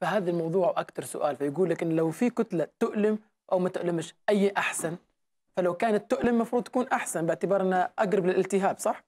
فهذا الموضوع أكثر سؤال فيقول لك إن لو في كتلة تؤلم أو ما تؤلمش أي أحسن فلو كانت تؤلم المفروض تكون أحسن باعتبار أنها أقرب للالتهاب صح؟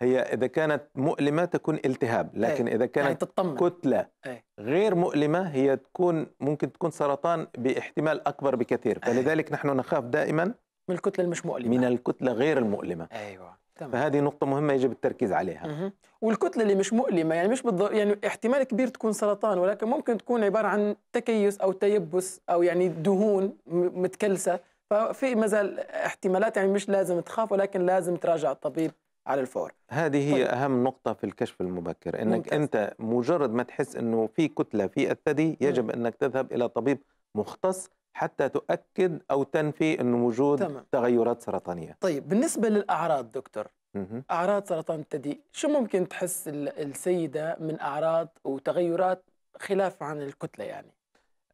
هي إذا كانت مؤلمة تكون التهاب لكن أي. إذا كانت يعني كتلة أي. غير مؤلمة هي تكون ممكن تكون سرطان باحتمال أكبر بكثير إيه. فلذلك أي. نحن نخاف دائما من الكتلة المش مؤلمة من الكتلة غير المؤلمة أيوة تمام. فهذه نقطه مهمه يجب التركيز عليها مه. والكتله اللي مش مؤلمه يعني مش بالض... يعني احتمال كبير تكون سرطان ولكن ممكن تكون عباره عن تكيس او تيبس او يعني دهون متكلسه ففي مازال احتمالات يعني مش لازم تخاف ولكن لازم تراجع الطبيب على الفور هذه هي طيب. اهم نقطه في الكشف المبكر انك ممتاز. انت مجرد ما تحس انه في كتله في الثدي يجب م. انك تذهب الى طبيب مختص حتى تؤكد أو تنفي انه وجود تمام. تغيرات سرطانية طيب بالنسبة للأعراض دكتور مه. أعراض سرطان الثدي شو ممكن تحس السيدة من أعراض وتغيرات خلاف عن الكتلة يعني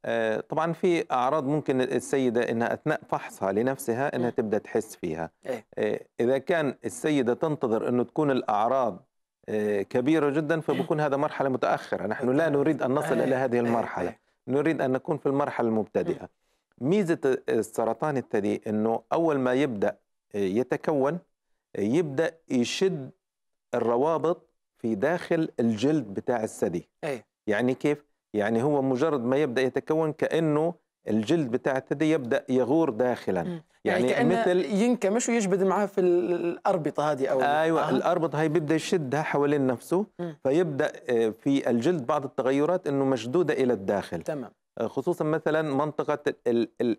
آه، طبعا في اعراض ممكن السيده انها اثناء فحصها لنفسها انها إيه. تبدا تحس فيها إيه؟ آه، اذا كان السيده تنتظر انه تكون الاعراض آه، كبيره جدا فبكون هذا مرحله متاخره نحن لا نريد ان نصل إيه، الى هذه إيه، المرحله نريد ان نكون في المرحله المبتدئه ميزه السرطان الثدي انه اول ما يبدا آه، يتكون آه، يبدا يشد الروابط في داخل الجلد بتاع الثدي أيه. يعني كيف يعني هو مجرد ما يبدا يتكون كانه الجلد بتاع الثدي يبدا يغور داخلا يعني, يعني, يعني مثل ينكمش ويجبد معاه في الاربطه هذه او ايوه آه. الاربطه هي بيبدا يشدها حوالين نفسه مم. فيبدا آه، في الجلد بعض التغيرات انه مشدوده الى الداخل تمام خصوصا مثلا منطقه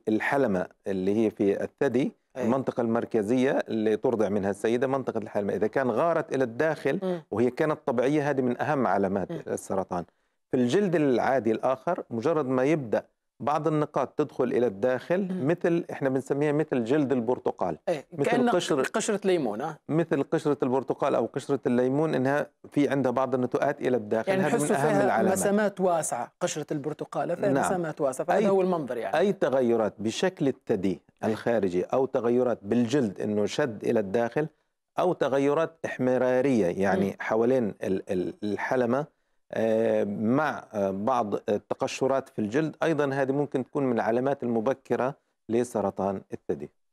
الحلمه اللي هي في الثدي أيه. المنطقة المركزية اللي ترضع منها السيدة منطقة الحلمة إذا كان غارت إلى الداخل م. وهي كانت طبيعية هذه من أهم علامات م. السرطان في الجلد العادي الآخر مجرد ما يبدأ بعض النقاط تدخل الى الداخل مثل احنا بنسميها مثل جلد البرتقال ايه مثل كأن قشرة قشرة ليمون اه مثل قشرة البرتقال او قشرة الليمون انها في عندها بعض النتوءات الى الداخل يعني هذه من اهم فيها العلامات مسامات واسعة قشرة البرتقال فيها نعم. مسامات واسعة فهذا هو المنظر يعني اي تغيرات بشكل الثدي الخارجي او تغيرات بالجلد انه شد الى الداخل او تغيرات احمرارية يعني م. حوالين الحلمة آه، مع آه، بعض التقشرات في الجلد أيضا هذه ممكن تكون من العلامات المبكرة لسرطان الثدي